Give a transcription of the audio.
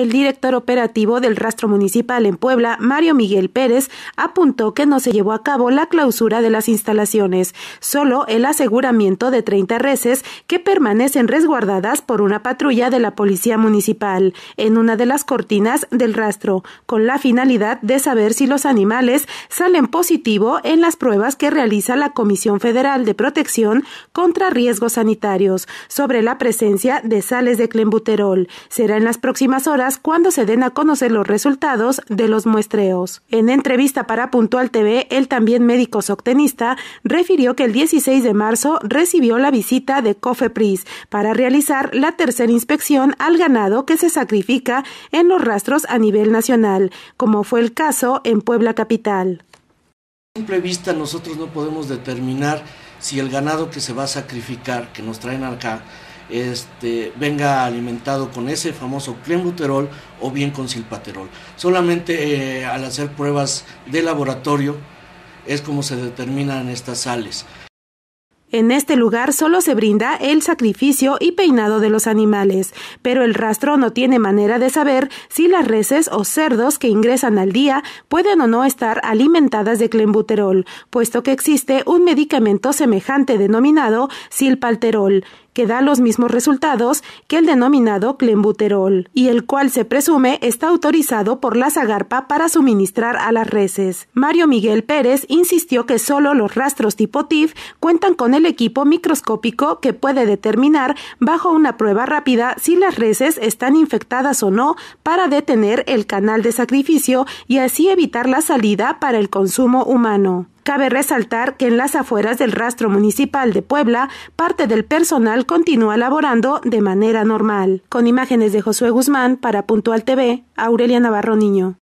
El director operativo del rastro municipal en Puebla, Mario Miguel Pérez, apuntó que no se llevó a cabo la clausura de las instalaciones, solo el aseguramiento de 30 reses que permanecen resguardadas por una patrulla de la Policía Municipal en una de las cortinas del rastro, con la finalidad de saber si los animales salen positivo en las pruebas que realiza la Comisión Federal de Protección contra Riesgos Sanitarios sobre la presencia de sales de clenbuterol. Será en las próximas horas cuando se den a conocer los resultados de los muestreos. En entrevista para Puntual TV, el también médico soctenista refirió que el 16 de marzo recibió la visita de COFEPRIS para realizar la tercera inspección al ganado que se sacrifica en los rastros a nivel nacional, como fue el caso en Puebla Capital. A simple vista nosotros no podemos determinar si el ganado que se va a sacrificar, que nos traen acá, este, venga alimentado con ese famoso clenbuterol o bien con silpaterol. Solamente eh, al hacer pruebas de laboratorio es como se determinan estas sales. En este lugar solo se brinda el sacrificio y peinado de los animales, pero el rastro no tiene manera de saber si las reses o cerdos que ingresan al día pueden o no estar alimentadas de clenbuterol, puesto que existe un medicamento semejante denominado silpalterol, que da los mismos resultados que el denominado clenbuterol, y el cual se presume está autorizado por la Zagarpa para suministrar a las reses. Mario Miguel Pérez insistió que solo los rastros tipo TIF cuentan con el equipo microscópico que puede determinar bajo una prueba rápida si las reses están infectadas o no para detener el canal de sacrificio y así evitar la salida para el consumo humano. Cabe resaltar que en las afueras del rastro municipal de Puebla, parte del personal continúa laborando de manera normal. Con imágenes de Josué Guzmán para Puntual TV, Aurelia Navarro Niño.